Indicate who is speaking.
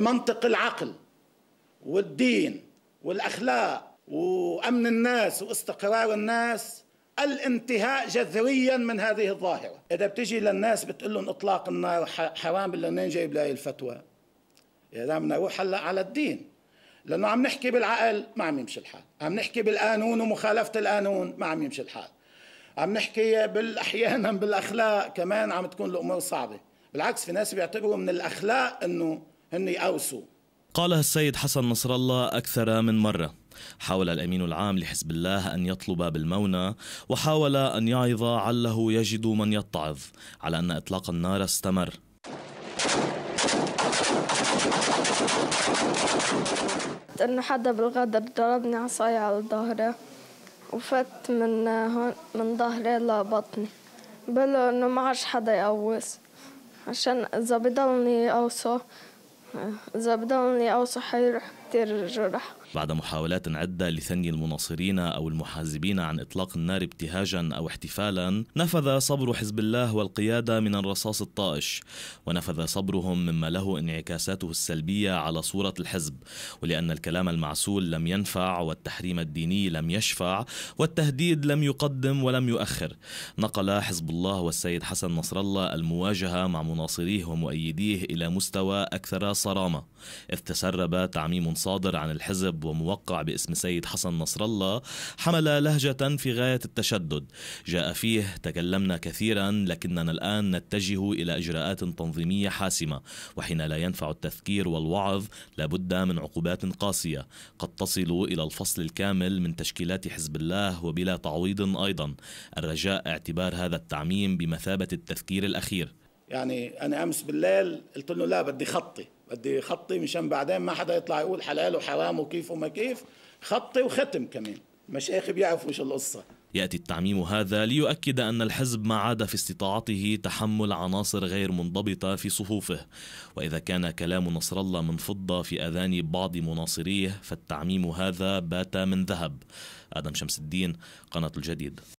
Speaker 1: منطق العقل والدين والاخلاق وامن الناس واستقرار الناس الانتهاء جذريا من هذه الظاهره، اذا بتجي للناس بتقول لهم اطلاق النار حرام الا منين جايب لي الفتوى؟ يا بدنا نروح هلا على الدين لانه عم نحكي بالعقل ما عم يمشي الحال، عم نحكي بالقانون ومخالفه القانون ما عم يمشي الحال. عم نحكي بالاحيانا بالاخلاق كمان عم تكون الامور صعبه، بالعكس في ناس بيعتبروا من الاخلاق انه هن يقوصوا
Speaker 2: قالها السيد حسن نصر الله أكثر من مرة حاول الأمين العام لحزب الله أن يطلب بالمونة وحاول أن يعظ عله يجد من يتعظ على أن إطلاق النار استمر
Speaker 3: انه حدا بالغدر ضربني عصاي على ظهري وفت من هون من ظهري لبطني بقول انه ما عادش حدا يقوص عشان اذا بضلني اوصو إذا لي أو صحيح كثير جرح
Speaker 2: بعد محاولات عدة لثني المناصرين أو المحازبين عن إطلاق النار ابتهاجا أو احتفالا نفذ صبر حزب الله والقيادة من الرصاص الطائش ونفذ صبرهم مما له انعكاساته السلبية على صورة الحزب ولأن الكلام المعسول لم ينفع والتحريم الديني لم يشفع والتهديد لم يقدم ولم يؤخر نقل حزب الله والسيد حسن نصر الله المواجهة مع مناصريه ومؤيديه إلى مستوى أكثر صرامة اذ تسرب تعميم صادر عن الحزب وموقع باسم سيد حسن نصر الله حمل لهجة في غاية التشدد جاء فيه تكلمنا كثيرا لكننا الآن نتجه إلى إجراءات تنظيمية حاسمة وحين لا ينفع التذكير والوعظ لابد من عقوبات قاسية قد تصل إلى الفصل الكامل من تشكيلات حزب الله وبلا تعويض أيضا الرجاء اعتبار هذا التعميم بمثابة التذكير الأخير
Speaker 1: يعني أنا أمس بالليل قلت له لا بدي خطي بدي خطي مشان بعدين ما حدا يطلع يقول حلال وحرام وكيف وما كيف خطي وختم كمان مشايخ بيعرفوا وش القصه
Speaker 2: ياتي التعميم هذا ليؤكد ان الحزب ما عاد في استطاعته تحمل عناصر غير منضبطه في صفوفه واذا كان كلام نصر الله من فضه في اذان بعض مناصريه فالتعميم هذا بات من ذهب ادم شمس الدين قناه الجديد